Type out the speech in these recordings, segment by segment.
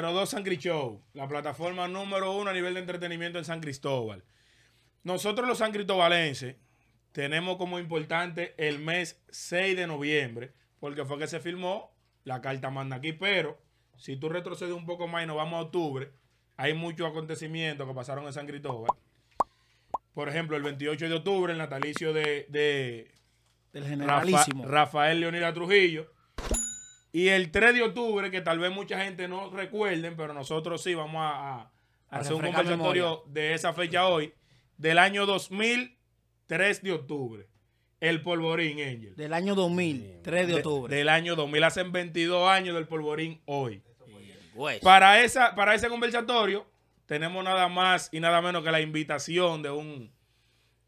02 San Show, la plataforma número uno a nivel de entretenimiento en San Cristóbal. Nosotros los san cristobalenses tenemos como importante el mes 6 de noviembre, porque fue que se firmó la carta manda aquí, pero si tú retrocedes un poco más y nos vamos a octubre, hay muchos acontecimientos que pasaron en San Cristóbal por ejemplo, el 28 de octubre, el natalicio de, de del generalísimo. Rafael Leonida Trujillo. Y el 3 de octubre, que tal vez mucha gente no recuerden, pero nosotros sí vamos a, hacer un conversatorio de esa fecha hoy, del año 3 de octubre. El polvorín, Angel. Del año 2000, 3 de octubre. del año 2000, hacen 22 años del polvorín hoy. Para, esa, para ese conversatorio, tenemos nada más y nada menos que la invitación de, un,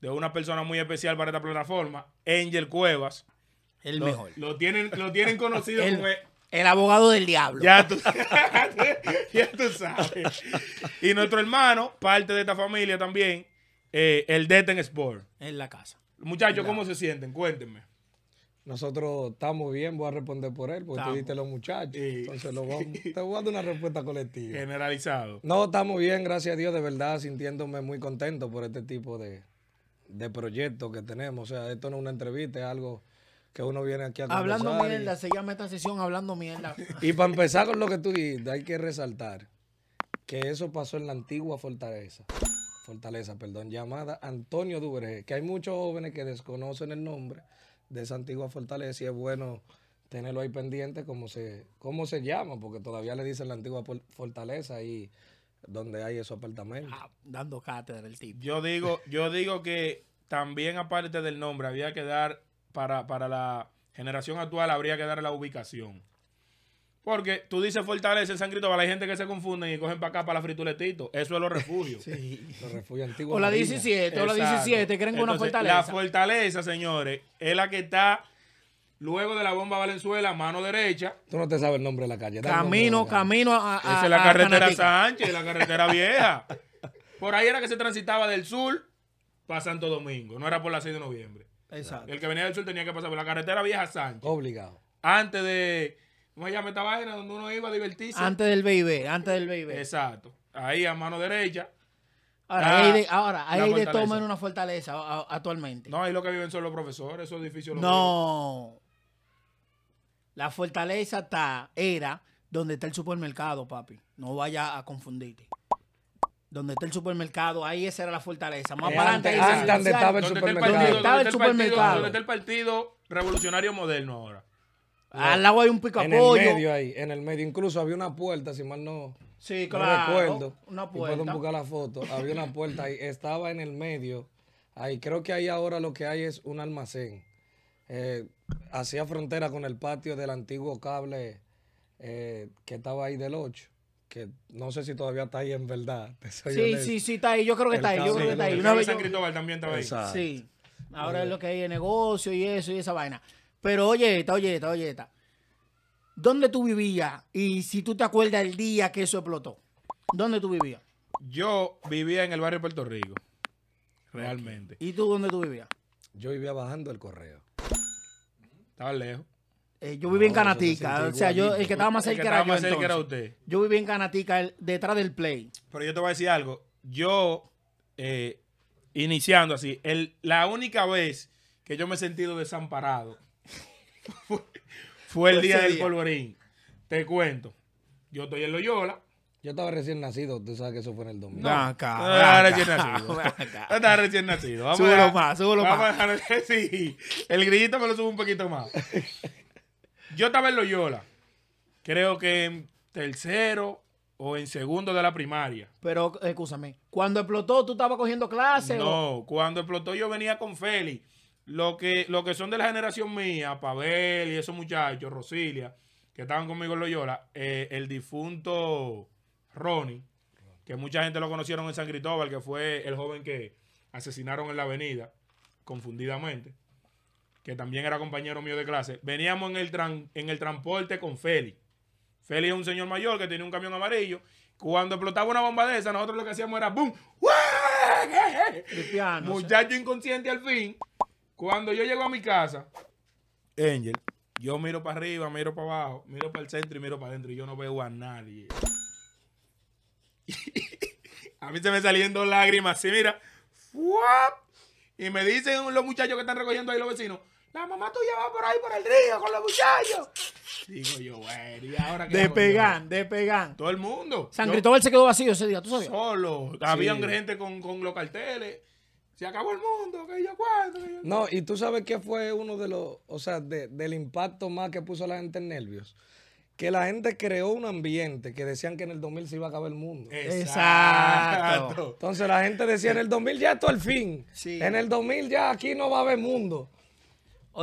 de una persona muy especial para esta plataforma, Angel Cuevas. El mejor. Lo tienen, lo tienen conocido el, como... El, abogado del diablo. Ya tú, sabes. Y nuestro hermano, parte de esta familia también, eh, el Deten Sport. En la casa. Muchachos, ¿cómo se sienten? Cuéntenme nosotros estamos bien, voy a responder por él, porque tú diste los muchachos. Entonces lo te voy a dar una respuesta colectiva. Generalizado. No, estamos bien, gracias a Dios, de verdad, sintiéndome muy contento por este tipo de, proyectos que tenemos. O sea, esto no es una entrevista, es algo que uno viene aquí a Hablando mierda, se llama esta sesión hablando mierda. Y para empezar con lo que tú dijiste, hay que resaltar que eso pasó en la antigua fortaleza. Fortaleza, perdón, llamada Antonio Duberge, que hay muchos jóvenes que desconocen el nombre, de esa antigua fortaleza y es bueno tenerlo ahí pendiente como se, cómo se llama, porque todavía le dicen la antigua fortaleza y donde hay esos apartamentos. Ah, dando cátedra el tipo. Yo digo, yo digo que también aparte del nombre había que dar para, para la generación actual habría que dar la ubicación. Porque tú dices Fortaleza en San Cristóbal, hay gente que se confunden y cogen para acá para la frituletito. Eso es los refugios. sí, los refugios antiguos. O la 17, o la 17, creen que una fortaleza. La fortaleza, señores, es la que está luego de la bomba Valenzuela, mano derecha. Tú no te sabes el nombre de la calle. Camino, camino a, Esa es la carretera Sánchez, la carretera vieja. Por ahí era que se transitaba del sur para Santo Domingo, no era por la 6 de noviembre. Exacto. El que venía del sur tenía que pasar por la carretera vieja Sánchez. Obligado. Antes de ¿Cómo se esta página Donde uno iba a divertirse. Antes del baby, antes del baby. Exacto. Ahí a mano derecha. Ahora, ahí de, ahora, toma en una fortaleza actualmente. No, ahí lo que viven son los profesores, esos edificios. No. la fortaleza está, era donde está el supermercado, papi. No vaya a confundirte. Donde está el supermercado, ahí esa era la fortaleza. Más eh, adelante. para estaba el supermercado. Donde estaba el supermercado. Donde está el partido revolucionario moderno ahora. Al lado hay un pico En el medio ahí, en el medio. Incluso había una puerta, si mal no, sí, claro, recuerdo. Una puerta. Puedo buscar la foto. Había una puerta ahí. Estaba en el medio. Ahí creo que ahí ahora lo que hay es un almacén. Eh, hacía frontera con el patio del antiguo cable eh, que estaba ahí del 8 que no sé si todavía está ahí en verdad. Sí, sí, sí, está ahí. Yo creo que está ahí. Yo creo que Una vez San Cristóbal también estaba ahí. Sí. Ahora es lo que hay de negocio y eso y esa vaina. Pero oye, está, oye, esta, oye, esta. ¿Dónde tú vivías? Y si tú te acuerdas el día que eso explotó, ¿dónde tú vivías? Yo vivía en el barrio Puerto Rico. Realmente. ¿Y tú dónde tú vivías? Yo vivía bajando el correo. Estaba lejos. Eh, yo vivía en Canatica. O sea, yo, el que estaba más cerca era yo. cerca era usted. Yo vivía en Canatica, detrás del play. Pero yo te voy a decir algo. Yo, eh, iniciando así, la única vez que yo me he sentido desamparado fue, el día del polvorín. Te cuento. Yo estoy en Loyola. Yo estaba recién nacido, tú sabes que eso fue en el domingo. No, acá. Ah, no, estaba recién nacido. Ah, no estaba recién nacido. súbelo más, súbelo vamos A dejar, sí, el grillito me lo subo un poquito más. Yo estaba en Loyola. Creo que en tercero o en segundo de la primaria. Pero, escúchame, cuando explotó, ¿tú estabas cogiendo clases? No, cuando explotó yo venía con Félix lo que, lo que son de la generación mía, Pavel y esos muchachos, Rosilia, que estaban conmigo en Loyola, eh, el difunto Ronnie, que mucha gente lo conocieron en San Cristóbal, que fue el joven que asesinaron en la avenida, confundidamente, que también era compañero mío de clase. Veníamos en el, tran en el transporte con Félix. Félix es un señor mayor que tenía un camión amarillo. Cuando explotaba una bomba de esa, nosotros lo que hacíamos era ¡Bum! ¡boom! Muchacho inconsciente al fin. Cuando yo llego a mi casa, Angel, yo miro para arriba, miro para abajo, miro para el centro y miro para adentro y yo no veo a nadie. a mí se me saliendo lágrimas así, mira. ¡Fuap! Y me dicen los muchachos que están recogiendo ahí los vecinos, la mamá tuya va por ahí por el río con los muchachos. Digo yo, bueno, ¿y ahora qué? de pegan. Todo el mundo. San Cristóbal se quedó vacío ese día, ¿tú sabías? Solo. Había gente con, con los carteles se acabó el mundo, que No, y tú sabes que fue uno de los, o sea, del impacto más que puso la gente en nervios. Que la gente creó un ambiente que decían que en el 2000 se iba a acabar el mundo. Exacto. Entonces la gente decía, en el 2000 ya esto el fin. En el 2000 ya aquí no va a haber mundo.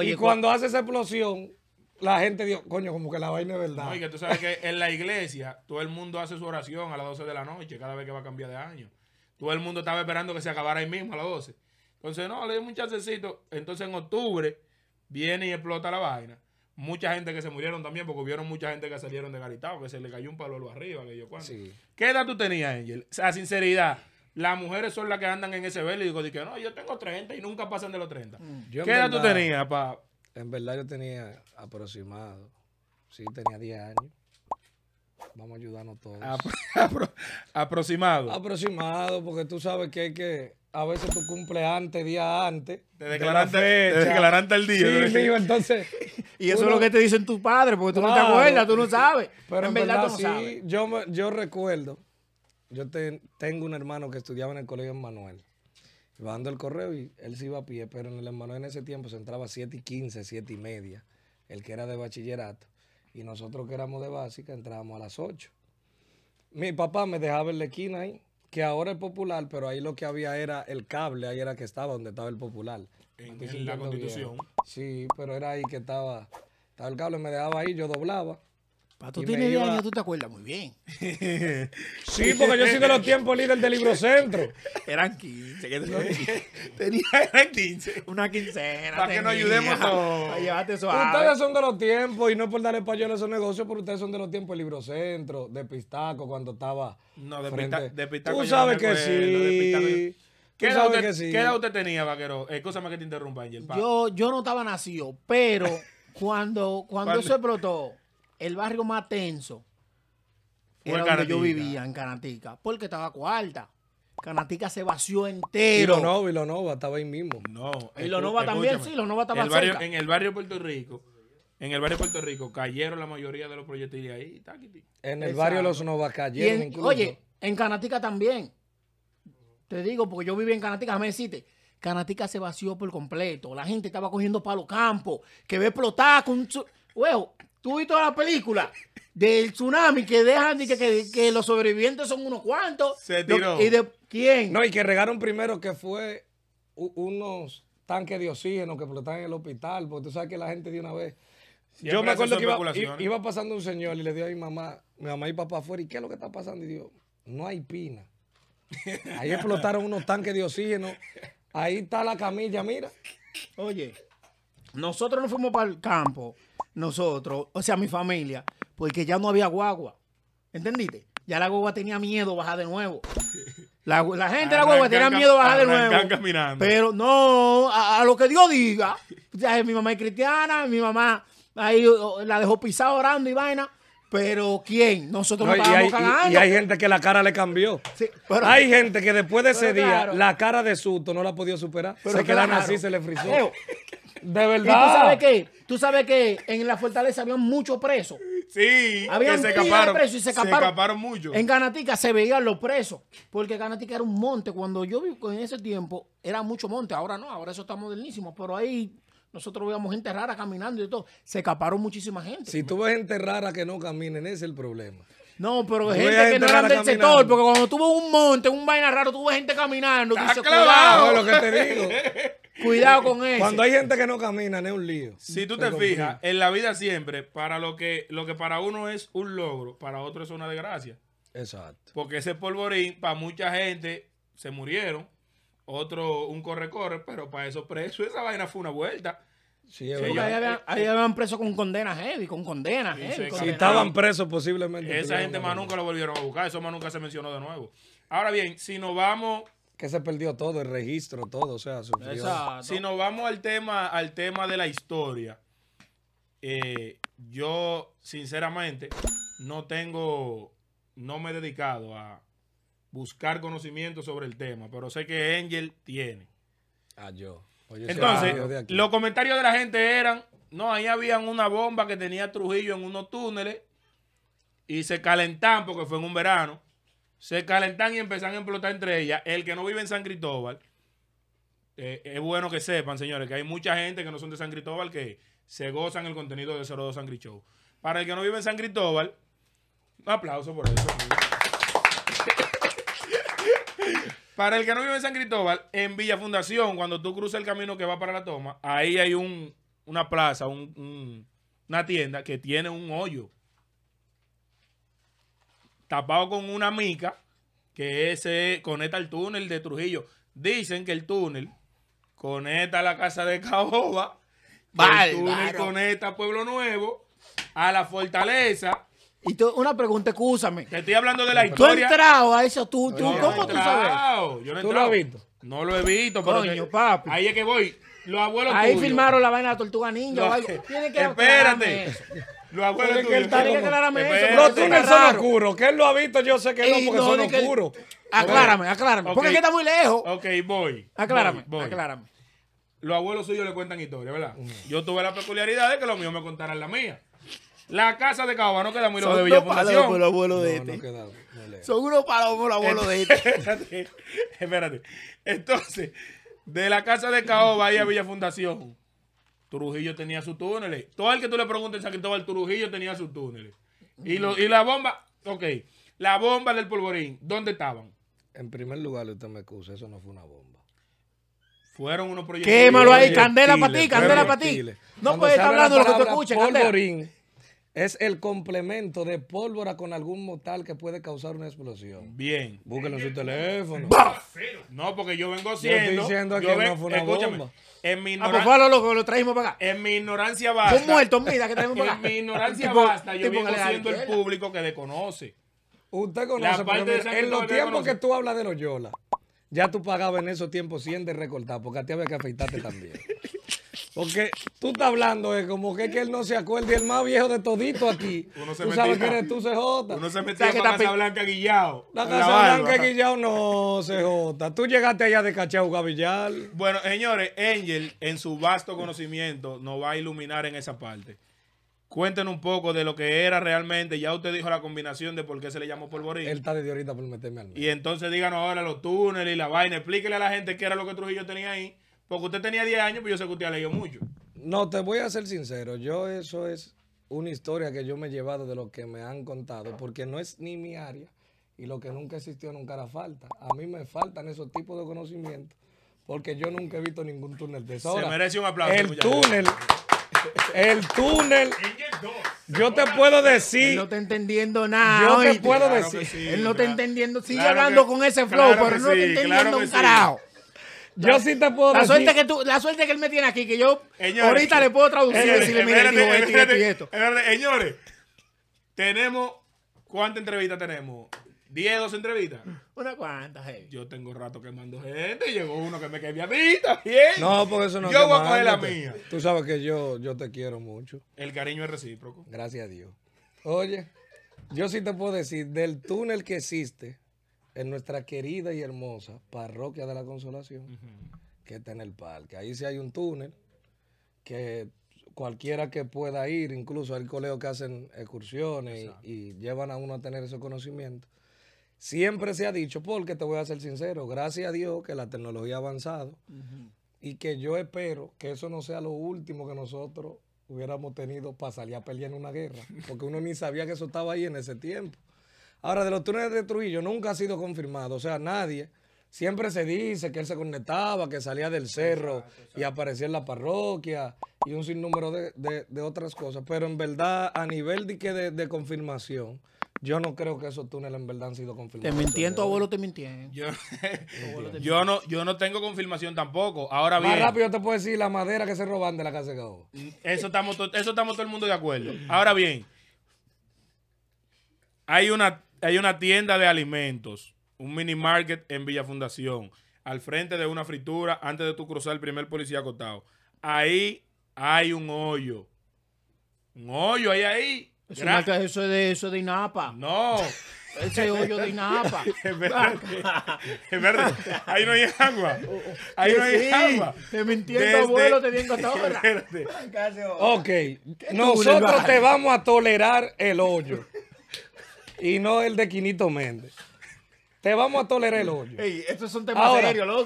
y cuando hace esa explosión, la gente dijo, coño, como que la vaina es verdad. Oye, tú sabes que en la iglesia todo el mundo hace su oración a las 12 de la noche cada vez que va a cambiar de año. Todo el mundo estaba esperando que se acabara ahí mismo a las 12. Entonces, no, le di un chancecito. Entonces, en octubre viene y explota la vaina. Mucha gente que se murieron también, porque hubieron mucha gente que salieron de garitado, que se le cayó un palo arriba, que yo cuando. ¿Qué edad tú tenías, Angel? O sinceridad las mujeres son las que andan en ese velo y digo, que no, yo tengo 30 y nunca pasan de los 30. Mm. ¿Qué edad tú tenías, papá? En verdad yo tenía aproximado, sí, tenía 10 años. Vamos a ayudarnos todos. aproximado. Aproximado, porque tú sabes que hay que. A veces tú cumples antes, día antes. Te declaraste, de te el día. Sí, entonces. y eso es lo que te dicen tus padres, porque tú no te acuerdas, tú no sabes. Pero en verdad, no sí, sabes. Yo, yo recuerdo, yo te, tengo un hermano que estudiaba en el colegio Manuel. Iba dando el correo y él se iba a pie, pero en el Manuel en ese tiempo se entraba a 7 y 15, 7 y media, el que era de bachillerato. Y nosotros que éramos de básica entrábamos a las 8. Mi papá me dejaba en la esquina ahí, que ahora es popular, pero ahí lo que había era el cable, ahí era que estaba donde estaba el popular. En, la constitución. Sí, pero era ahí que estaba, estaba el cable, me dejaba ahí, yo doblaba tú tienes 10 años, tú te acuerdas muy bien. sí, porque yo soy de los tiempos líder del Centro. Eran 15. tenía, eran 15. Una quincena. Para que nos ayudemos todos. Ustedes son de los tiempos, y no por darle payola a esos negocios, pero ustedes son de los tiempos Libro Centro, de Pistaco, cuando estaba. No, de, de Pistaco. Tú sabes que sí. ¿Qué edad, usted, ¿Qué tenía, vaquero? Es cosa más que te interrumpa, Angel. Yo, yo no estaba nacido, pero cuando, cuando, se explotó el barrio más tenso era donde yo vivía, en Canatica, porque estaba cuarta. Canatica se vació entero. Y Lonova estaba ahí mismo. No. Lonova también, sí, Vilonova estaba el barrio, En el barrio Puerto Rico, en el barrio Puerto Rico, cayeron la mayoría de los proyectiles ahí. En el barrio Los Novas cayeron Oye, en Canatica también. Te digo, porque yo viví en Canatica, me deciste. Canatica se vació por completo. La gente estaba cogiendo para los campos, que ve explotar con... Huevo, Tú viste la película del tsunami que dejan que, que, los sobrevivientes son unos cuantos. Se tiró. ¿Y de quién? No, y que regaron primero que fue unos tanques de oxígeno que explotaron en el hospital, porque tú sabes que la gente de una vez... Yo me acuerdo que iba, pasando un señor y le dio a mi mamá, mi mamá y papá afuera, ¿y qué es lo que está pasando? Y dijo, no hay pina. Ahí explotaron unos tanques de oxígeno. Ahí está la camilla, mira. Oye, nosotros no fuimos para el campo nosotros, o sea, mi familia, porque ya no había guagua. ¿Entendiste? Ya la guagua tenía miedo bajar de nuevo. La, gente de la guagua tenía miedo bajar de nuevo. Pero no, a, lo que Dios diga. mi mamá es cristiana, mi mamá la dejó pisada orando y vaina. Pero ¿quién? Nosotros no, y, hay, y, hay gente que la cara le cambió. pero, hay gente que después de ese día, la cara de susto no la podía superar. Pero se quedan así, se le frizó. De verdad. Y tú sabes que, tú sabes que en la fortaleza había muchos presos. Sí, había muchos Presos y se escaparon. En Ganatica se veían los presos, porque Ganatica era un monte. Cuando yo vivo en ese tiempo era mucho monte, ahora no, ahora eso está modernísimo, pero ahí nosotros veíamos gente rara caminando y todo. Se escaparon muchísima gente. Si tú ves gente rara que no caminen, ese es el problema. No, pero gente que no era del sector, porque cuando tuvo un monte, un vaina raro, tú gente caminando. Está Cuidado con eso. Cuando hay gente que no camina, no es un lío. Si tú te fijas, en la vida siempre, para lo que, lo que para uno es un logro, para otro es una desgracia. Exacto. Porque ese polvorín, para mucha gente, se murieron. Otro, un corre-corre, pero para esos presos, esa vaina fue una vuelta. Sí, es ahí habían, ahí con condena heavy, con condena heavy. Si estaban presos, posiblemente. Esa gente más nunca lo volvieron a buscar, eso más nunca se mencionó de nuevo. Ahora bien, si nos vamos que se perdió todo, el registro, todo, o sea, Si nos vamos al tema, al tema de la historia, eh, yo sinceramente no tengo, no me he dedicado a buscar conocimiento sobre el tema, pero sé que Angel tiene. Ah, yo. Entonces, los comentarios de la gente eran, no, ahí habían una bomba que tenía Trujillo en unos túneles y se calentaban porque fue en un verano se calentan y empiezan a explotar entre ellas. El que no vive en San Cristóbal, eh, es bueno que sepan, señores, que hay mucha gente que no son de San Cristóbal que se gozan el contenido de 02 San Show. Para el que no vive en San Cristóbal, un aplauso por eso. para el que no vive en San Cristóbal, en Villa Fundación, cuando tú cruzas el camino que va para la toma, ahí hay un, una plaza, una tienda que tiene un hoyo tapado con una mica que se conecta al túnel de Trujillo. Dicen que el túnel conecta a la casa de Caoba, el túnel conecta Pueblo Nuevo, a la fortaleza. Y tú, una pregunta, escúchame. Te estoy hablando de la historia. ¿Tú has entrado a eso? ¿Tú, ¿Cómo tú sabes? Yo no he ¿Tú lo has visto? No lo he visto, Coño, papi. ahí es que voy. Los abuelos Ahí firmaron la vaina de la tortuga ninja Tiene que Espérate. Los abuelos tuyos. Tiene que aclararme eso. Los túneles son oscuros. Que él lo ha visto, yo sé que no, porque son oscuros. Aclárame, aclárame. Porque aquí está muy lejos. Ok, voy. Aclárame, voy, aclárame. Los abuelos suyos le cuentan historias, ¿verdad? Yo tuve la peculiaridad de que los míos me contaran la mía. La casa de Cabo no queda muy lejos de Son unos abuelos de este. Son unos palomos los abuelos de este. espérate. Entonces, de la casa de Caoba ahí a Villa Fundación. Trujillo tenía sus túneles. Todo el que tú le preguntes a el Trujillo tenía sus túneles. Y, la bomba, ok, la bomba del polvorín, ¿dónde estaban? En primer lugar, usted me excusa, eso no fue una bomba. Fueron unos proyectos. Quémalo ahí, candela para ti, candela para ti. No puedes estar hablando de lo que tú escuches, candela. Es el complemento de pólvora con algún mortal que puede causar una explosión. Bien. Búsquenlo en su teléfono. No, porque yo vengo siendo. Yo estoy diciendo que no fue una bomba. En mi ignorancia. Ah, pues lo, lo trajimos para acá. En mi ignorancia basta. Un muerto, mira, que traemos para acá. En mi ignorancia basta. Yo vengo siendo el público que le conoce. Usted conoce, en los tiempos que tú hablas de los ya tú pagabas en esos tiempos 100 de recortar, porque a ti había que afeitarte también. Porque tú estás hablando es eh, como que, que él no se acuerde, el más viejo de todito aquí. tú sabes eres tú, CJ. Uno se metió en la Casa Blanca Guillao. La Casa Blanca Guillao no, CJ. Tú llegaste allá de Cachau Gavillar. Bueno, señores, Angel, en su vasto conocimiento, nos va a iluminar en esa parte. Cuéntenos un poco de lo que era realmente. Ya usted dijo la combinación de por qué se le llamó polvorín. Él está desde ahorita por meterme al medio. Y entonces díganos ahora los túneles y la vaina. Explíquele a la gente qué era lo que Trujillo tenía ahí porque usted tenía 10 años, pero yo sé que usted ha leído mucho. No, te voy a ser sincero. Yo eso es una historia que yo me he llevado de lo que me han contado, porque no es ni mi área y lo que nunca existió nunca hará falta. A mí me faltan esos tipos de conocimientos porque yo nunca he visto ningún túnel de eso. Se merece un aplauso. El túnel, el túnel. Yo te puedo decir. no te entendiendo nada. Yo te puedo decir. él no te entendiendo. Sigue hablando con ese flow, pero no está entendiendo un carajo. Yo sí te puedo la Suerte que tú, la suerte que él me tiene aquí, que yo ahorita le puedo traducir señores, este, este, Señores, tenemos, ¿cuántas entrevistas tenemos? ¿10, 12 entrevistas? Una cuanta, gente. Yo tengo rato que mando gente y llegó uno que me quemé a mí No, porque eso no Yo voy a coger la mía. Tú sabes que yo, yo te quiero mucho. El cariño es recíproco. Gracias a Dios. Oye, yo sí te puedo decir, del túnel que existe en nuestra querida y hermosa parroquia de la Consolación, que está en el parque. Ahí sí hay un túnel que cualquiera que pueda ir, incluso hay colegios que hacen excursiones y, llevan a uno a tener ese conocimiento. Siempre se ha dicho, porque te voy a ser sincero, gracias a Dios que la tecnología ha avanzado y que yo espero que eso no sea lo último que nosotros hubiéramos tenido para salir a pelear en una guerra, porque uno ni sabía que eso estaba ahí en ese tiempo. Ahora, de los túneles de Trujillo nunca ha sido confirmado, o sea, nadie. Siempre se dice que él se conectaba, que salía del cerro y aparecía en la parroquia y un sinnúmero de, otras cosas. Pero en verdad, a nivel de, de confirmación, yo no creo que esos túneles en verdad han sido confirmados. Te mintiendo, abuelo te mintiendo. Yo, no, yo no tengo confirmación tampoco. Ahora bien. Más rápido te puedo decir la madera que se roban de la casa de Eso estamos, eso estamos todo el mundo de acuerdo. Ahora bien, hay una hay una tienda de alimentos, un mini market en Villa Fundación, al frente de una fritura, antes de tu cruzar el primer policía acotado. Ahí hay un hoyo. Un hoyo hay ahí. Eso, es eso, de, eso de INAPA. No. Ese hoyo de INAPA. es verdad. verdad. Ahí no hay agua. Oh, oh. Ahí no hay agua. Te mintiendo, abuelo, te vengo hasta ahora. Oh. ok. Nosotros te vamos a tolerar el hoyo y no el de Quinito Méndez. Te vamos a tolerar el hoyo. Ey, esto un un tema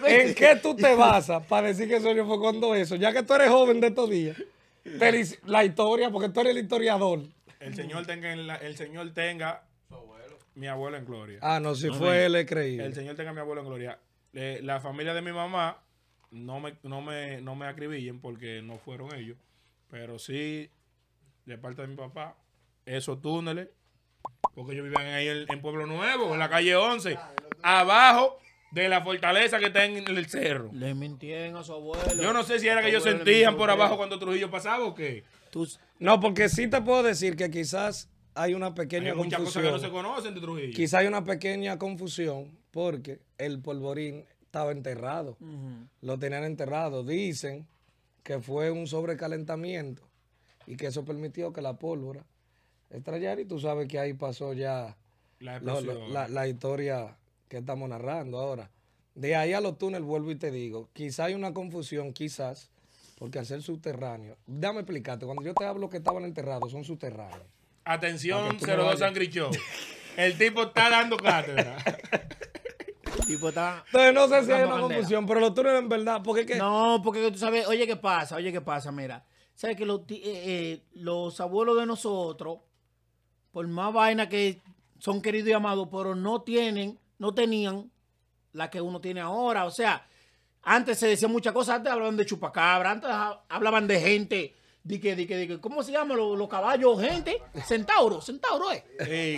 ¿En qué tú te basas para decir que el sueño fue cuando eso? Ya que tú eres joven de estos días, la historia, porque tú eres el historiador. El señor tenga, el señor tenga mi abuelo en gloria. Ah, no, si fue él, es creíble. El señor tenga mi abuelo en gloria. la familia de mi mamá no me, no, no me acribillen porque no fueron ellos, pero sí, de parte de mi papá, esos túneles porque ellos vivían ahí en, Pueblo Nuevo, en la calle 11, abajo de la fortaleza que está en el cerro. Le mintieron a su abuelo. Yo no sé si era que ellos sentían por abajo cuando Trujillo pasaba o qué. no, porque sí te puedo decir que quizás hay una pequeña hay confusión. Muchas cosas que no se conocen de Trujillo. Quizás hay una pequeña confusión porque el polvorín estaba enterrado. Lo tenían enterrado. Dicen que fue un sobrecalentamiento y que eso permitió que la pólvora estrellar y tú sabes que ahí pasó ya la, historia que estamos narrando ahora. De ahí a los túneles vuelvo y te digo, quizá hay una confusión, quizás, porque al ser subterráneo, déjame explicarte, cuando yo te hablo que estaban enterrados, son subterráneos. Atención, 02 Sangricho, El tipo está dando cátedra. Tipo está Entonces no sé si hay una confusión, pero los túneles en verdad, porque qué? No, porque tú sabes, oye, ¿qué pasa? Oye, ¿qué pasa? Mira, sabes que los, eh, eh, los abuelos de nosotros por más vaina que son queridos y amados, pero no tienen, no tenían la que uno tiene ahora. O sea, antes se decía muchas cosas, antes hablaban de chupacabra, antes hablaban de gente. Di que, di que, di que, ¿cómo se llaman los, caballos, gente? Centauro, centauro es.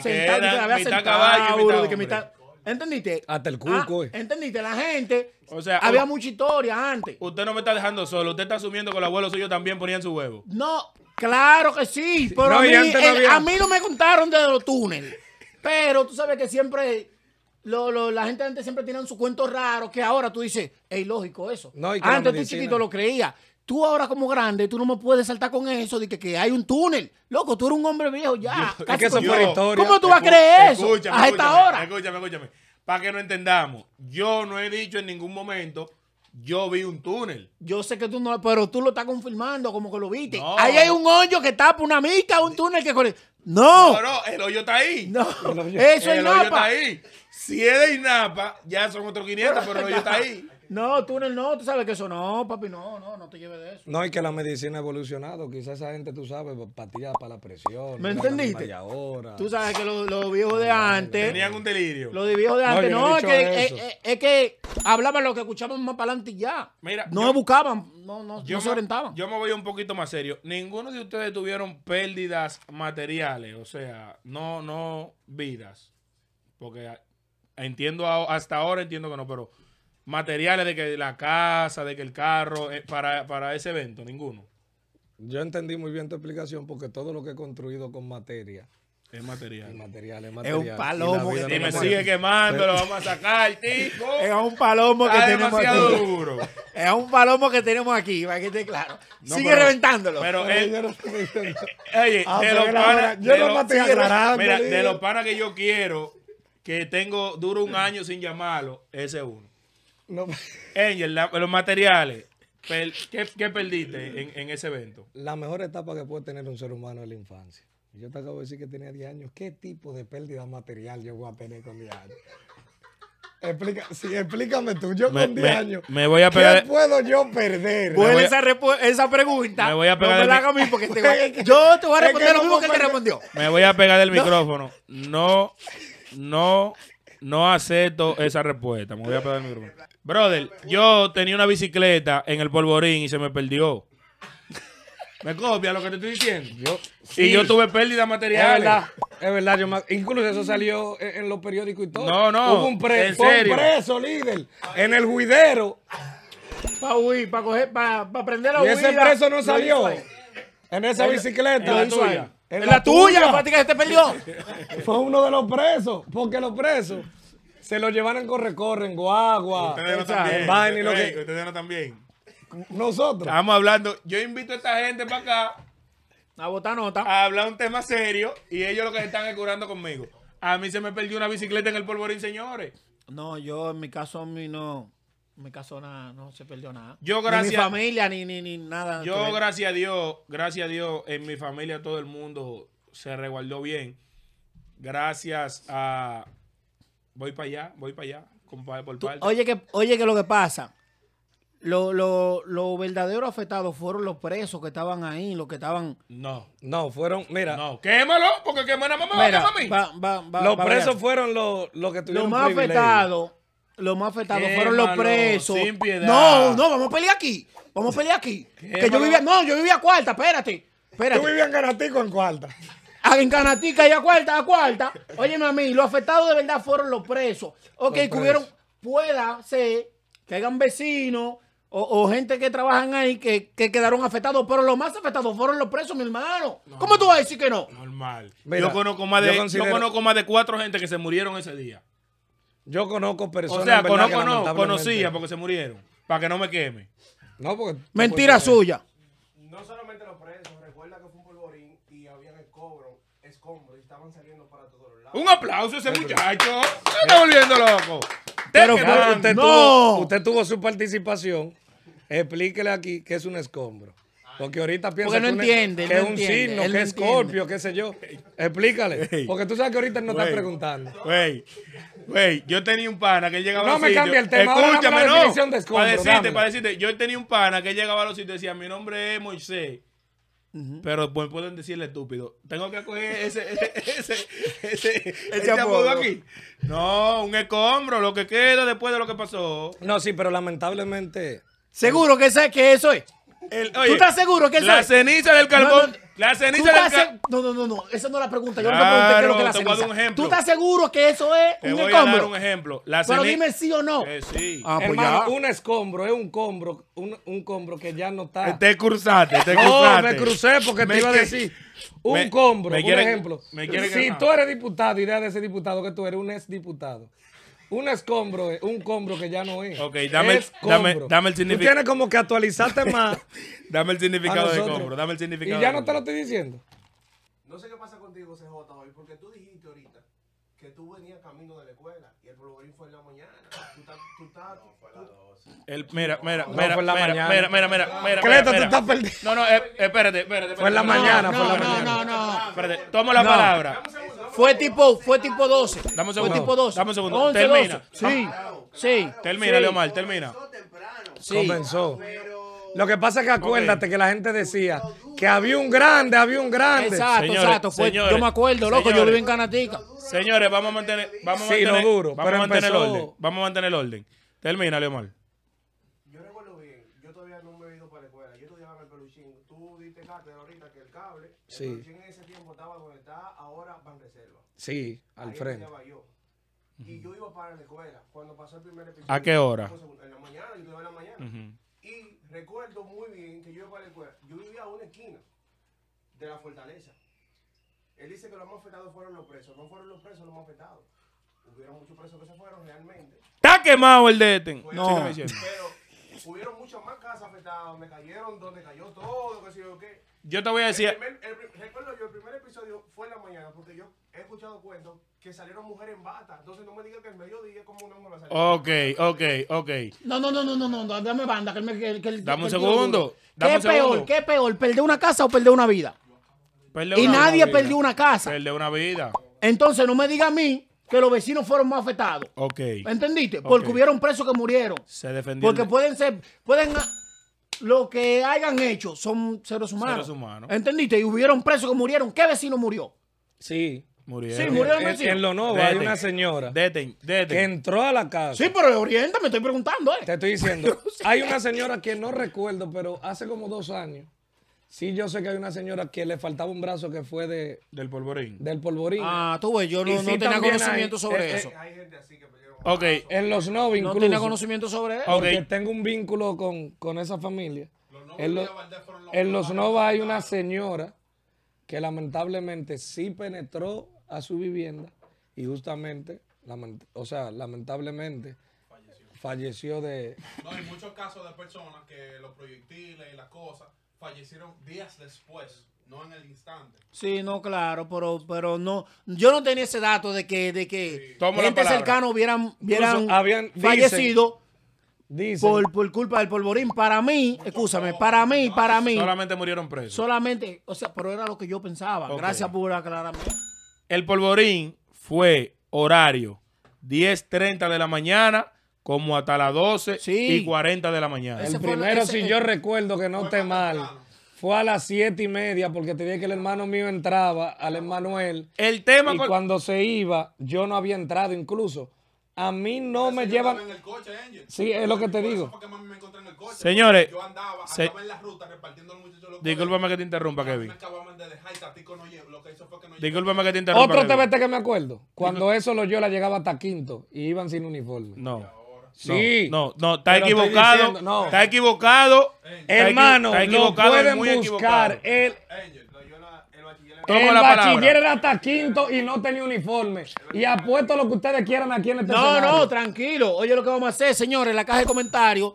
centauro, había centauro, de que mitad, ¿Entendiste? Hasta el cuco. Ah, eh. ¿Entendiste? La gente. O sea, había mucha historia antes. Usted no me está dejando solo. Usted está asumiendo que el abuelo suyo también ponían su huevo. No, Claro que sí, pero a, mí, no me contaron de los túneles. Pero tú sabes que siempre, lo, la gente antes siempre tiene su cuento raro, que ahora tú dices, es ilógico eso. antes tú chiquito lo creía. Tú ahora como grande, tú no me puedes saltar con eso de que, hay un túnel. Loco, tú eres un hombre viejo ya. ¿Cómo tú vas a creer eso? a esta hora. Escúchame, escúchame. Para que no entendamos, yo no he dicho en ningún momento yo vi un túnel. Yo sé que tú no, pero tú lo estás confirmando, como que lo viste. Ahí hay un hoyo que tapa una mica, un túnel que corre. No. No, no, el hoyo está ahí. No, eso es el hoyo está ahí. Si es de Inapa, ya son otros 500, pero el hoyo está ahí. No, el no, tú sabes que eso no, papi, no, no, no te lleves de eso. No, es que la medicina ha evolucionado, quizás esa gente, tú sabes, patilla para la presión. ¿Me entendiste? Tú sabes que los viejos de antes... Tenían un delirio. Los viejos de antes, no, es, que, hablaban lo que escuchaban más para adelante y ya. Mira, no buscaban, no, no, se orientaban. yo me voy un poquito más serio. Ninguno de ustedes tuvieron pérdidas materiales, o sea, no, no vidas. Porque entiendo hasta ahora, entiendo que no, pero materiales de que la casa, de que el carro, eh, para, ese evento, ninguno. Yo entendí muy bien tu explicación porque todo lo que he construido con materia. Es material. Es material, es un palomo. Y, me sigue quemando, lo vamos a sacar, Es un palomo que tenemos aquí. duro. Es un palomo que tenemos aquí, para que esté claro. sigue reventándolo. Pero ah, de los Yo lo de los panas que yo quiero, que tengo, duro un año sin llamarlo, ese uno. No. Angel, los materiales. ¿qué, ¿qué, perdiste en, en, ese evento? La mejor etapa que puede tener un ser humano es la infancia. Yo te acabo de decir que tenía 10 años. ¿Qué tipo de pérdida material yo voy a tener con 10 años? sí, explícame tú, yo con 10 años. Me voy a ¿Qué puedo yo perder? esa, esa pregunta. Me voy a pegar. a mí porque yo te voy a responder lo mismo que te respondió. Me voy a pegar del micrófono. No, no no acepto esa respuesta. Me voy a perder mi grupo. Brother, yo tenía una bicicleta en el polvorín y se me perdió. ¿Me copia lo que te estoy diciendo? Y yo tuve pérdida material Es verdad, Incluso eso salió en, los periódicos y todo. No, no. Hubo un, ¿En un preso, líder, en el juidero. Para huir, para coger, prender la Y ese preso no salió. En esa bicicleta la, tuya, la práctica se te perdió. Fue uno de los presos, porque los presos se lo llevaron en corre-corre, en guagua, ustedes no también, Ustedes no también. Nosotros. Estamos hablando, yo invito a esta gente para acá. A votar nota. A hablar un tema serio y ellos lo que están curando conmigo. A mí se me perdió una bicicleta en el polvorín, señores. No, yo en mi caso a mí no mi caso nada, no se perdió nada. Yo gracias. Ni mi familia ni, ni, ni nada. Yo gracias a Dios, gracias a Dios, en mi familia todo el mundo se resguardó bien. Gracias a voy para allá, voy para allá, Oye que oye que lo que pasa los lo, verdaderos afectados fueron los presos que estaban ahí, los que estaban. No, no, fueron. Mira. No, quémalo, porque quemar a mamá, mira, los presos fueron los, los que tuvieron. Los más afectados los más afectados fueron los presos. No, no, vamos a pelear aquí. Vamos a pelear aquí. Que yo vivía, no, yo vivía cuarta, espérate. Tú vivías en Canatico en cuarta. Ah, en Canatica y a cuarta, a cuarta. Óyeme a mí, los afectados de verdad fueron los presos. Ok, que hubieron, pueda ser que hayan vecinos o, gente que trabajan ahí que, quedaron afectados, pero los más afectados fueron los presos, mi hermano. ¿Cómo tú vas a decir que no? Normal. yo conozco más de cuatro gente que se murieron ese día. Yo conozco personas. O sea, conozco, conocía porque se murieron. Para que no me queme. No, porque. Mentira suya. No solamente los presos, recuerda que fue un polvorín y habían escombros, escombro y estaban saliendo para todos los lados. Un aplauso a ese muchacho. Eh, se está volviendo loco. Pero usted, tuvo, usted tuvo su participación. Explíquele aquí qué es un escombro. Porque ahorita piensa que, es, que es un signo, que es Scorpio, qué sé yo. Explícale. porque tú sabes que ahorita no está preguntando. Wey. Güey, yo tenía un pana que llegaba a los sitios. No me cambia el tema. Escúchame, no. de para decirte, para decirte. Yo tenía un pana que llegaba a los sitios y decía, mi nombre es Moisés. Pero pueden decirle estúpido. Tengo que coger ese, ese, ese, ese, ese apodo aquí. No, un escombro, lo que queda después de lo que pasó. No, sí, pero lamentablemente. Seguro que sabes que eso es oye, ¿Tú estás seguro que es La ceniza del carbón. la ceniza del carbón. No, no, no, no. Esa no es la pregunta. Yo no te pregunté qué es que la ceniza. ¿Tú estás seguro que eso es te un voy escombro? A dar un ejemplo. Pero dime sí o no. Eh, sí. Ah, pues Hermano, un escombro es un combro, un, un combro que ya no está. Eh, te cruzaste, No, me crucé porque te iba a decir. Un combro, un ejemplo. si tú eres diputado idea de ese diputado que tú eres un ex diputado un escombro, eh, un combro que ya no es. Ok, dame, el significado. Tú Tienes como que actualizarte más. dame el significado de escombro, dame el significado. Y ya no te lo estoy diciendo. No sé qué pasa contigo, CJ, hoy, porque tú dijiste ahorita que tú venías camino de la escuela y el polvorín fue en la mañana. Tú estás. Tú estás no, fue a las 12. El, mira, mira, no, mira, mira, mira, mira, mira, mira, mira. Cleto, tú estás perdido. No, no, eh, espérate, espérate, espérate. Fue en la mañana, fue en la mañana. No, no, no. Espérate, toma la palabra. Fue tipo, fue tipo 12. Dame un segundo. Fue tipo 12. Dame un segundo. 11, termina. 12. Sí. Sí. Termina, sí. Leomar, termina. Comenzó. Sí. Comenzó. Pero lo que pasa es que acuérdate que la gente decía que había un grande, había un grande. Exacto, exacto. Pues, yo me acuerdo, loco, señores, yo viví en Canatica. Señores, vamos a mantener, vamos a mantener, sí, lo duro, vamos a mantener el orden. Vamos a mantener el orden. Termina, Leomar. Yo recuerdo bien, yo todavía no me he ido para la escuela, yo todavía en el peluchín. Tú diste ahorita que el cable, el sí. peluchín en ese tiempo estaba donde está ahora reserva. Sí, al frente. Y yo iba para la escuela cuando pasó el primer episodio. ¿A qué hora? En la mañana, yo iba en la mañana. Uh recuerdo muy bien que yo Yo vivía a una esquina de la fortaleza. Él dice que los más afectados fueron los presos. No fueron los presos los más afectados. Hubieron muchos presos que se fueron realmente. Está quemado el DETEN. Este. No. Pero hubieron muchas más casas afectadas me cayeron, donde cayó todo, qué sé yo qué. Yo te voy a decir. recuerdo yo, el primer episodio fue en la mañana, porque yo he escuchado cuentos que salieron mujeres en bata. Entonces no me digas que el mediodía como una mujer va a salir. Ok, ok, ok. No, no, no, no, no, no, dame banda. Que, me, que, que dame un segundo. ¿Qué peor? ¿Qué peor? ¿Perder una casa o perder una vida? y nadie perdió una casa. Perdió una vida. Entonces no me diga a mí que los vecinos fueron más afectados. Ok. ¿Entendiste? Porque hubieron presos que murieron. Se defendieron. Porque pueden ser, pueden, lo que hayan hecho son seres humanos. Seres humanos. ¿Entendiste? Y hubieron presos que murieron. ¿Qué vecino murió? Sí. Murieron. Sí, murieron en, lo nuevo hay una señora deten, deten. que entró a la casa. Sí, pero orienta, me estoy preguntando. ¿eh? Te estoy diciendo. hay una señora que no recuerdo, pero hace como dos años Sí, yo sé que hay una señora que le faltaba un brazo que fue de... Del polvorín. Del polvorín. Ah, tú ves, yo no, no tenía conocimiento sobre eh, eh, eso. Hay gente así que ok. En los novios No tenía conocimiento sobre eso. tengo un vínculo con, esa familia. en, los Nova hay una señora que lamentablemente sí penetró a su vivienda y justamente, o sea, lamentablemente falleció, falleció de... No, hay muchos casos de personas que los proyectiles y las cosas fallecieron días después, no en el instante. Sí, no, claro, pero, pero no. Yo no tenía ese dato de que, de que gente cercana hubieran, fallecido. Dicen, Por, por, culpa del polvorín. Para mí, escúchame, para mí, para mí. Solamente murieron presos. Solamente, o sea, pero era lo que yo pensaba. Gracias por aclararme. El polvorín fue horario 10.30 de la mañana como hasta las 12 y 40 de la mañana. El primero, si yo recuerdo que no esté mal, fue a las 7 y media porque te dije que el hermano mío entraba, al Emanuel. El tema... Y cuando se iba, yo no había entrado incluso. A mí no me llevan. Sí, es lo que te digo. Señores, yo andaba, en la ruta repartiendo los muchachos. Discúlpame que te interrumpa, Kevin. Discúlpame que te interrumpa. Otro TBT que me acuerdo. Cuando eso lo yo la llegaba hasta quinto y iban sin uniforme. No. Sí. No, no, está equivocado. Está equivocado. Hermano, está equivocado, buscar. El, bachiller era hasta quinto y no tenía uniforme. Y apuesto lo que ustedes quieran aquí en este No, no, tranquilo. Oye, lo que vamos a hacer, señores, en la caja de comentarios.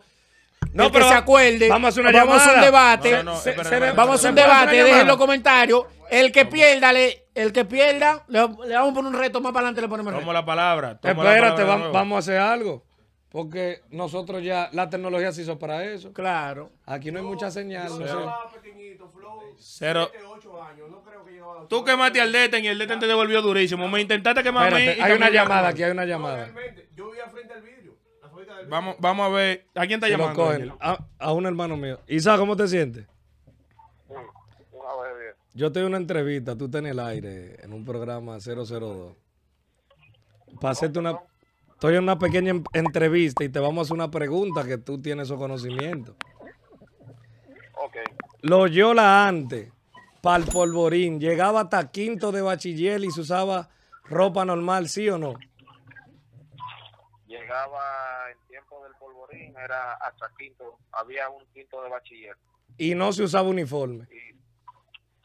No, pero se acuerde. Vamos a hacer un debate. vamos a hacer un debate. Dejen los comentarios. El que pierda, le, el que pierda, le, vamos a poner un reto más para adelante. Le ponemos el reto. Tomo la palabra. vamos a hacer algo. Porque nosotros ya, la tecnología se hizo para eso. Claro. Aquí no hay mucha señal. Cero. Tú quemaste al Deten y el Deten te devolvió durísimo. Me intentaste quemar Hay una llamada aquí, hay una llamada. yo frente al Vamos, vamos a ver. ¿A quién está llamando? A, un hermano mío. Isa, ¿cómo te sientes? Mm, yo te di una entrevista, tú estás en el aire, en un programa 002. Para hacerte una, Estoy en una pequeña entrevista y te vamos a hacer una pregunta que tú tienes esos conocimientos. Ok. la antes, para el polvorín, llegaba hasta quinto de bachiller y se usaba ropa normal, ¿sí o no? Llegaba en tiempo del polvorín, era hasta quinto, había un quinto de bachiller. Y no se usaba uniforme.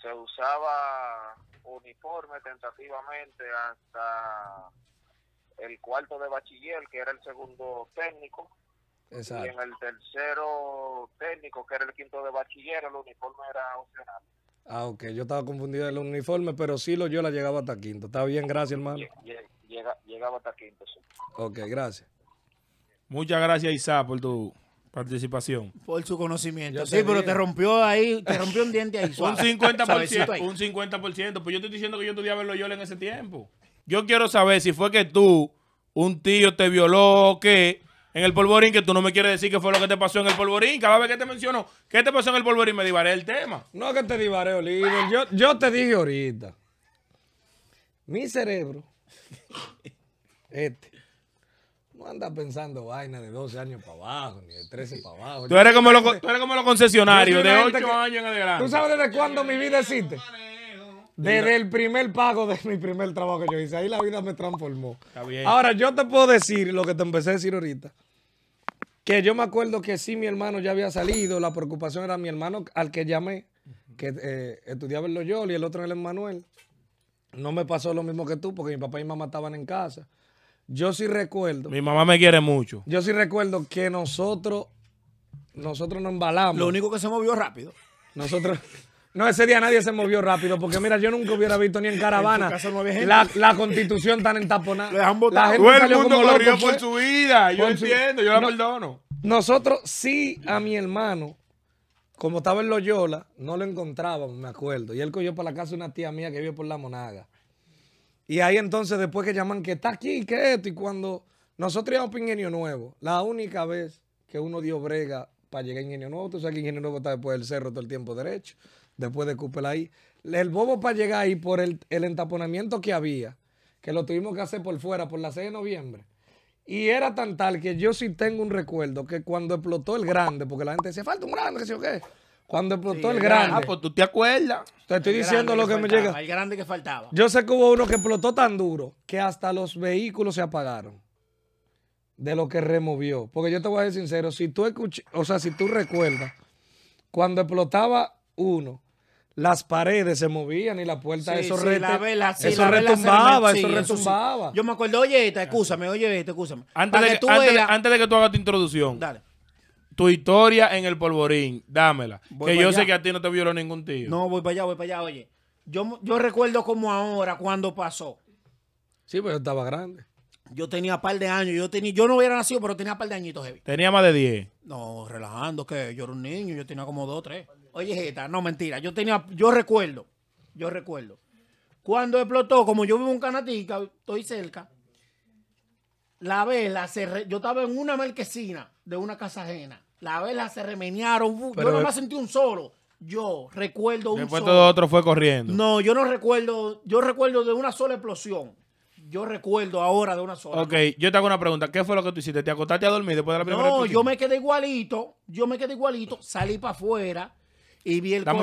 se usaba uniforme tentativamente hasta el cuarto de bachiller, que era el segundo técnico, Exacto. y en el tercero técnico, que era el quinto de bachiller, el uniforme era opcional. Ah, ok, yo estaba confundido el uniforme, pero sí lo yo la llegaba hasta quinto. Está bien, gracias, hermano. llegaba hasta quinto, sí. Ok, gracias. Muchas gracias, Isa, por tu participación. Por su conocimiento. sí, pero te rompió ahí, te rompió un diente ahí. un 50%, un 50%, pues yo estoy diciendo que yo estudiaba verlo yo en ese tiempo. Yo quiero saber si fue que tú, un tío te violó o qué, en el polvorín, que tú no me quieres decir qué fue lo que te pasó en el polvorín. Cada vez que te menciono qué te pasó en el polvorín, me divaré el tema. No que te divaré, Oliver. Yo, te dije ahorita. Mi cerebro, este, no anda pensando vaina de 12 años para abajo, ni de 13 para abajo. Tú eres como los, concesionarios, de 8 años en adelante. ¿Tú sabes desde cuándo mi vida existe? Desde el primer pago de mi primer trabajo que yo hice, ahí la vida me transformó. Ahora, yo te puedo decir lo que te empecé a decir ahorita. Que yo me acuerdo que sí, mi hermano ya había salido, la preocupación era mi hermano al que llamé, que eh, estudiaba en Loyola y el otro en el Emanuel. No me pasó lo mismo que tú, porque mi papá y mi mamá estaban en casa. Yo sí recuerdo. Mi mamá me quiere mucho. Yo sí recuerdo que nosotros, nosotros nos embalamos. Lo único que se movió rápido. Nosotros. No, ese día nadie se movió rápido, porque mira, yo nunca hubiera visto ni en caravana la, constitución tan entaponada. Todo el por su vida, yo entiendo, yo la perdono. Nosotros sí a mi hermano, como estaba en Loyola, no lo encontrábamos, me acuerdo. Y él cogió para la casa una tía mía que vive por la monaga. Y ahí entonces, después que llaman que está aquí, que esto, y cuando nosotros íbamos para Ingenio Nuevo, la única vez que uno dio brega para llegar a Ingenio Nuevo, tú sabes que Ingenio Nuevo está después del cerro todo el tiempo derecho después de Cooper ahí. El bobo para llegar ahí por el, entaponamiento que había, que lo tuvimos que hacer por fuera, por la 6 de noviembre. Y era tan tal que yo sí tengo un recuerdo que cuando explotó el grande, porque la gente decía, falta un grande, que sé yo qué. Cuando explotó el grande. Ah, pues tú te acuerdas. Te estoy diciendo lo que, me llega. El grande que faltaba. Yo sé que hubo uno que explotó tan duro que hasta los vehículos se apagaron de lo que removió. Porque yo te voy a ser sincero, si tú o sea, si tú recuerdas, cuando explotaba uno, las paredes se movían y la puerta, de eso, retumbaba, eso retumbaba. Yo me acuerdo, oye, esta, escúchame, oye, escúchame. Este, antes, de que, tú hagas tu introducción. tu historia en el polvorín, dámela. que yo sé que a ti no te violó ningún tío. No, voy para allá, voy para allá, oye. Yo, yo recuerdo como ahora cuando pasó. Sí, pues yo estaba grande. Yo tenía par de años, yo tenía, yo no hubiera nacido, pero tenía par de añitos Tenía más de 10. No, relajando, que yo era un niño, yo tenía como 2 o 3. Oye, Jeta, no, mentira. Yo tenía, yo recuerdo, yo recuerdo. Cuando explotó, como yo vivo en Canatica, estoy cerca, la vela se re, yo estaba en una marquesina de una casa ajena. La vela se remenearon. yo no me sentí un solo. Yo recuerdo un Después todo otro fue corriendo. No, yo no recuerdo. Yo recuerdo de una sola explosión. Yo recuerdo ahora de una sola. Ok, yo te hago una pregunta. ¿Qué fue lo que tú hiciste? ¿Te acostaste a dormir después de la primera No, yo me quedé igualito. Yo me quedé igualito. Salí para afuera y dame,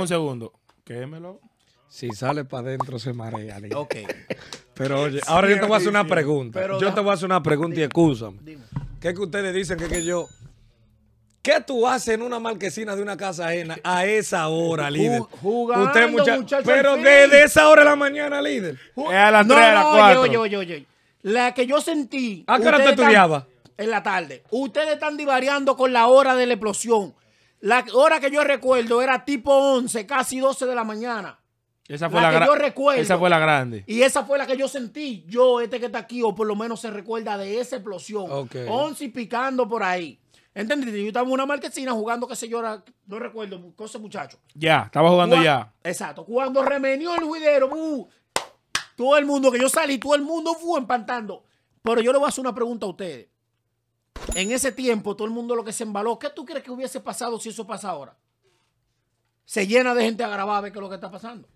un, segundo. Quémelo. Si sale para adentro se marea. líder. Ok. Pero oye, ahora yo te voy a hacer una pregunta. yo te voy a hacer una pregunta y excusa ¿Qué es que ustedes dicen que, que yo... ¿Qué tú haces en una marquesina de una casa ajena a esa hora, líder? Jugando, Usted Pero desde esa hora de la mañana, líder. a las no, 3, a las 4. oye, oye, la que yo sentí... ¿A qué hora En la tarde. Ustedes están divariando con la hora de la explosión. La hora que yo recuerdo era tipo 11, casi 12 de la mañana. Esa fue la, Esa fue la grande. Y esa fue la que yo sentí. Yo, este que está aquí, o por lo menos se recuerda de esa explosión. 11 y picando por ahí. ¿Entendiste? Yo estaba en una marquesina jugando, qué sé yo, no recuerdo, cosa muchacho. Ya, estaba jugando ya. Exacto. Cuando remenió el juidero, todo el mundo que yo salí, todo el mundo fue empantando. Pero yo le voy a hacer una pregunta a ustedes. En ese tiempo, todo el mundo lo que se embaló, ¿qué tú crees que hubiese pasado si eso pasa ahora? Se llena de gente agravada a ver qué es lo que está pasando.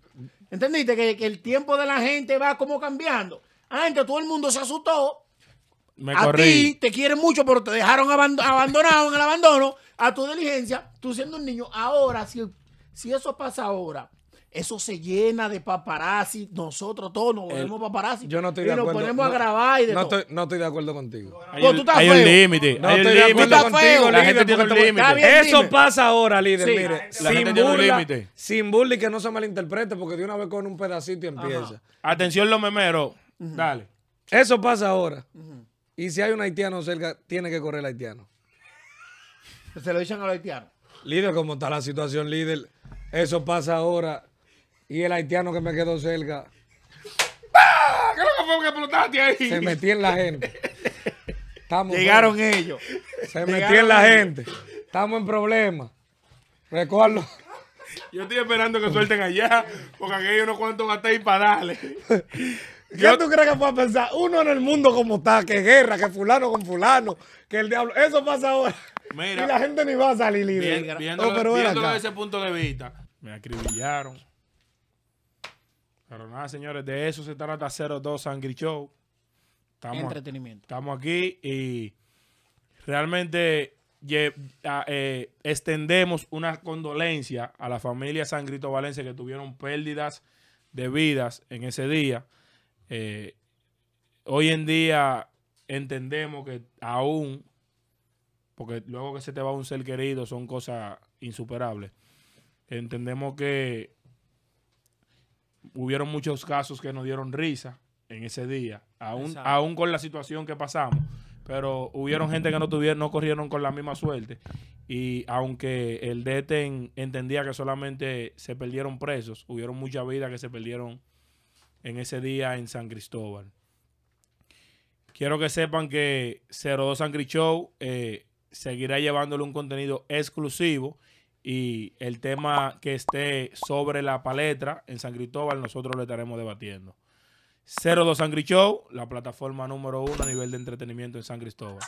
¿Entendiste? Que, el tiempo de la gente va como cambiando. Antes todo el mundo se asustó. a ti te quieren mucho, pero te dejaron abandonado en el abandono a tu diligencia, tú siendo un niño. Ahora, si eso pasa ahora, eso se llena de paparazzi. Nosotros todos nos volvemos paparazzi. Yo no estoy de acuerdo. nos ponemos a grabar y de no Estoy, no estoy de acuerdo contigo. Pues hay, un límite. No estoy de acuerdo contigo, Eso pasa ahora, líder. Mire, sin, gente sin burla que no se malinterprete porque de una vez con un pedacito y empieza. Atención los memeros. Dale. Eso pasa ahora. Y si hay un haitiano cerca, tiene que correr el haitiano. Se lo dicen a los haitianos. Líder, ¿cómo está la situación, líder, eso pasa ahora y el haitiano que me quedó cerca. ¡Ah! Creo que fue que explotaste ahí. Se metió en la gente. Llegaron ellos. Se metió en la gente. Estamos en problemas. Recuerdo. Yo estoy esperando que suelten allá, porque aquí no unos cuantos ahí para darle. ¿Qué tú crees que pueda pensar? Uno en el mundo como está, que guerra, que fulano con fulano, que el diablo. Eso pasa ahora. y la gente ni va a salir libre. Viendo oh, desde ese punto de vista, me acribillaron. Pero nada, señores, de eso se trata 02 Sangri Show. Estamos, Entretenimiento. Estamos aquí y realmente eh, extendemos una condolencia a la familia Sangrito Valencia que tuvieron pérdidas de vidas en ese día. Eh, hoy en día entendemos que aún, porque luego que se te va un ser querido son cosas insuperables, entendemos que hubieron muchos casos que nos dieron risa en ese día, aún, con la situación que pasamos. Pero hubieron gente que no tuvieron, no corrieron con la misma suerte. Y aunque el DETEN entendía que solamente se perdieron presos, hubieron muchas vidas que se perdieron en ese día en San Cristóbal. Quiero que sepan que 02 San Cristóbal eh, seguirá llevándole un contenido exclusivo y el tema que esté sobre la palestra en San Cristóbal, nosotros lo estaremos debatiendo. 02 Sangri Show, la plataforma número uno a nivel de entretenimiento en San Cristóbal.